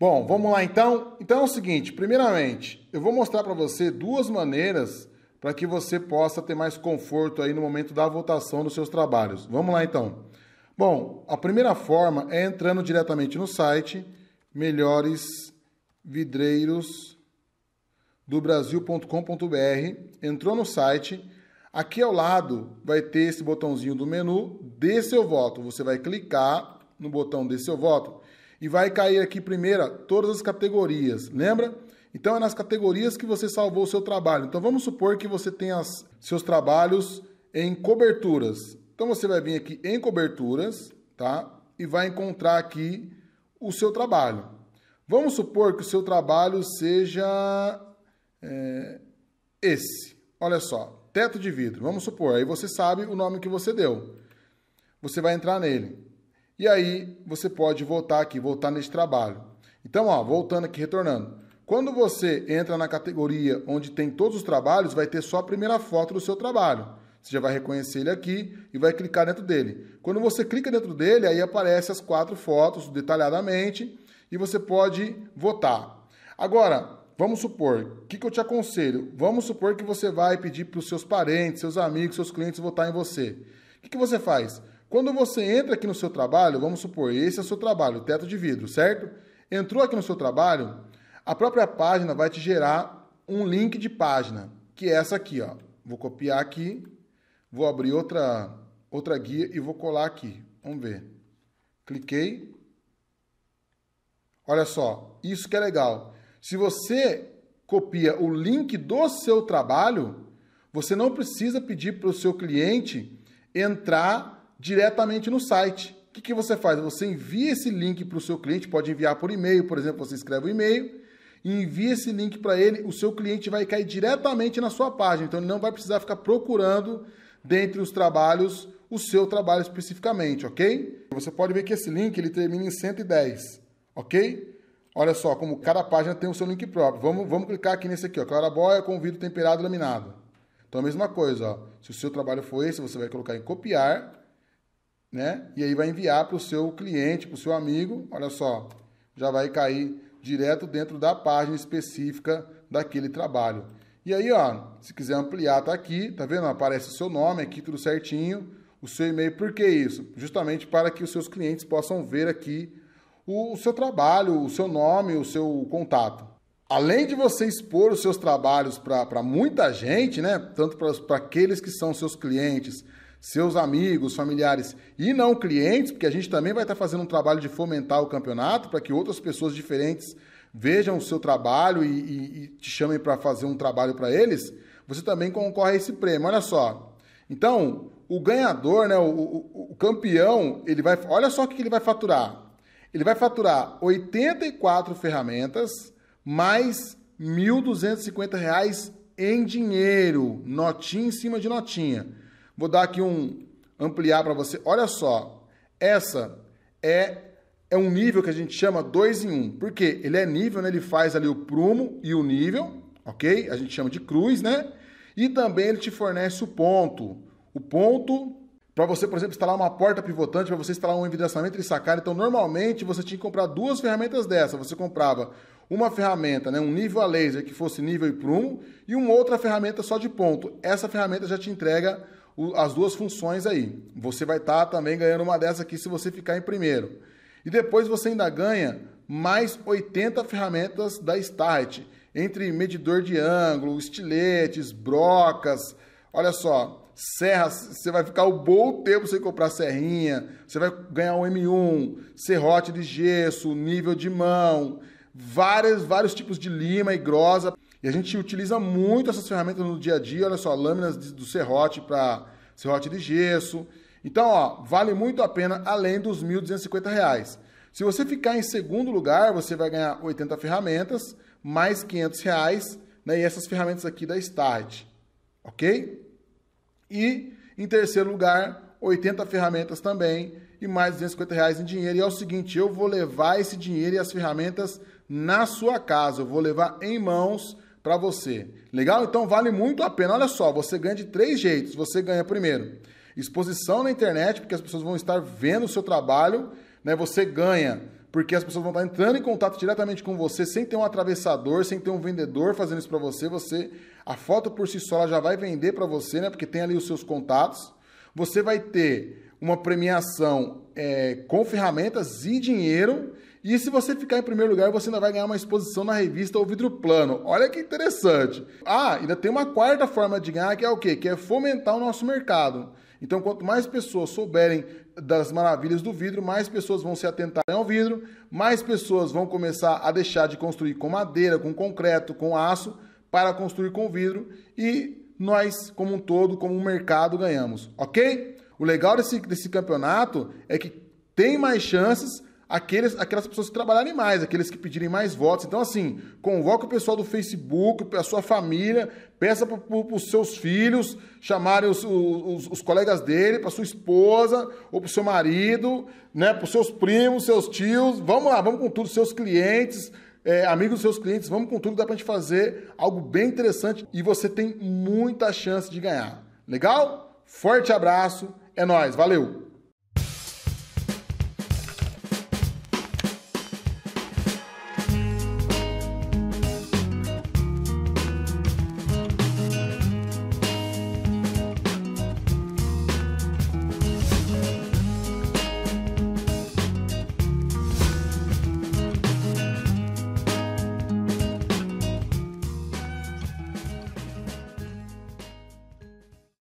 Bom, vamos lá então. Então é o seguinte, primeiramente, eu vou mostrar para você duas maneiras para que você possa ter mais conforto aí no momento da votação dos seus trabalhos. Vamos lá então. Bom, a primeira forma é entrando diretamente no site melhoresvidreirosdobrasil.com.br. Entrou no site, aqui ao lado vai ter esse botãozinho do menu Dê seu voto. Você vai clicar no botão Dê seu voto e vai cair aqui primeira todas as categorias, lembra? Então é nas categorias que você salvou o seu trabalho. Então vamos supor que você tenha as, seus trabalhos em coberturas. Então você vai vir aqui em coberturas, tá? E vai encontrar aqui o seu trabalho. Vamos supor que o seu trabalho seja é, esse. Olha só, teto de vidro. Vamos supor, aí você sabe o nome que você deu. Você vai entrar nele. E aí você pode voltar aqui, voltar nesse trabalho. Então, ó, voltando aqui, retornando. Quando você entra na categoria onde tem todos os trabalhos, vai ter só a primeira foto do seu trabalho. Você já vai reconhecer ele aqui e vai clicar dentro dele. Quando você clica dentro dele, aí aparecem as quatro fotos detalhadamente e você pode votar. Agora, vamos supor, o que, que eu te aconselho? Vamos supor que você vai pedir para os seus parentes, seus amigos, seus clientes votar em você. O que, que você faz? Quando você entra aqui no seu trabalho, vamos supor, esse é o seu trabalho, teto de vidro, certo? Entrou aqui no seu trabalho, a própria página vai te gerar um link de página, que é essa aqui, ó. Vou copiar aqui, vou abrir outra outra guia e vou colar aqui. Vamos ver. Cliquei. Olha só, isso que é legal. Se você copia o link do seu trabalho, você não precisa pedir para o seu cliente entrar diretamente no site. O que, que você faz? Você envia esse link para o seu cliente, pode enviar por e-mail, por exemplo, você escreve o um e-mail e envia esse link para ele, o seu cliente vai cair diretamente na sua página, então ele não vai precisar ficar procurando dentre os trabalhos o seu trabalho especificamente, ok? Você pode ver que esse link ele termina em 110, ok? Olha só como cada página tem o seu link próprio. Vamos, vamos clicar aqui nesse aqui, ó, clarabóia com vidro temperado laminado. Então a mesma coisa, ó. Se o seu trabalho for esse, você vai colocar em copiar né? E aí vai enviar para o seu cliente, para o seu amigo, olha só, já vai cair direto dentro da página específica daquele trabalho. E aí, ó, se quiser ampliar, tá aqui, tá vendo? Aparece o seu nome aqui, tudo certinho, o seu e-mail. Por que isso? Justamente para que os seus clientes possam ver aqui o, o seu trabalho, o seu nome, o seu contato. Além de você expor os seus trabalhos para muita gente, né? Tanto para aqueles que são seus clientes, seus amigos, familiares e não clientes, porque a gente também vai estar fazendo um trabalho de fomentar o campeonato para que outras pessoas diferentes vejam o seu trabalho e, e, e te chamem para fazer um trabalho para eles, você também concorre a esse prêmio. Olha só. Então, o ganhador, né, o, o, o campeão, ele vai. Olha só o que ele vai faturar. Ele vai faturar 84 ferramentas mais R$ 1.250 em dinheiro, notinha em cima de notinha. Vou dar aqui um ampliar para você. Olha só, essa é é um nível que a gente chama 2 em 1. Um. Por quê? Ele é nível, né? Ele faz ali o prumo e o nível, ok? A gente chama de cruz, né? E também ele te fornece o ponto. O ponto para você, por exemplo, instalar uma porta pivotante, para você instalar um envidraçamento e sacar. Então, normalmente, você tinha que comprar duas ferramentas dessa. Você comprava uma ferramenta, né, um nível a laser que fosse nível e prumo, e uma outra ferramenta só de ponto. Essa ferramenta já te entrega as duas funções aí. Você vai estar tá também ganhando uma dessa aqui se você ficar em primeiro. E depois você ainda ganha mais 80 ferramentas da Start, entre medidor de ângulo, estiletes, brocas. Olha só, serras, você vai ficar o bom tempo sem comprar serrinha, você vai ganhar um M1, serrote de gesso, nível de mão, vários, vários tipos de lima e grosa. E a gente utiliza muito essas ferramentas no dia a dia, olha só, lâminas do serrote para serrote de gesso. Então, ó, vale muito a pena além dos R$ 1.250. Se você ficar em segundo lugar, você vai ganhar 80 ferramentas, mais R$ reais, né, e essas ferramentas aqui da Start, ok? E em terceiro lugar, 80 ferramentas também e mais 250 reais em dinheiro. E é o seguinte, eu vou levar esse dinheiro e as ferramentas na sua casa. Eu vou levar em mãos para você. Legal? Então vale muito a pena. Olha só, você ganha de três jeitos. Você ganha primeiro exposição na internet, porque as pessoas vão estar vendo o seu trabalho, né? Você ganha porque as pessoas vão estar entrando em contato diretamente com você, sem ter um atravessador, sem ter um vendedor fazendo isso para você. Você, a foto por si só, já vai vender para você, né? Porque tem ali os seus contatos. Você vai ter uma premiação é, com ferramentas e dinheiro. E se você ficar em primeiro lugar, você ainda vai ganhar uma exposição na revista O Vidro Plano. Olha que interessante. Ah, ainda tem uma quarta forma de ganhar, que é o quê? Que é fomentar o nosso mercado. Então, quanto mais pessoas souberem das maravilhas do vidro, mais pessoas vão se atentar ao vidro, mais pessoas vão começar a deixar de construir com madeira, com concreto, com aço, para construir com vidro e nós, como um todo, como um mercado, ganhamos, ok? O legal desse, desse campeonato é que tem mais chances aqueles, aquelas pessoas que trabalharem mais, aqueles que pedirem mais votos. Então, assim, convoca o pessoal do Facebook, a sua família, peça para os seus filhos chamarem os, os, os colegas dele, para sua esposa ou para o seu marido, né, para os seus primos, seus tios. Vamos lá, vamos com tudo, seus clientes. É, amigos dos seus clientes, vamos com tudo, dá para gente fazer algo bem interessante e você tem muita chance de ganhar. Legal? Forte abraço, é nós, valeu!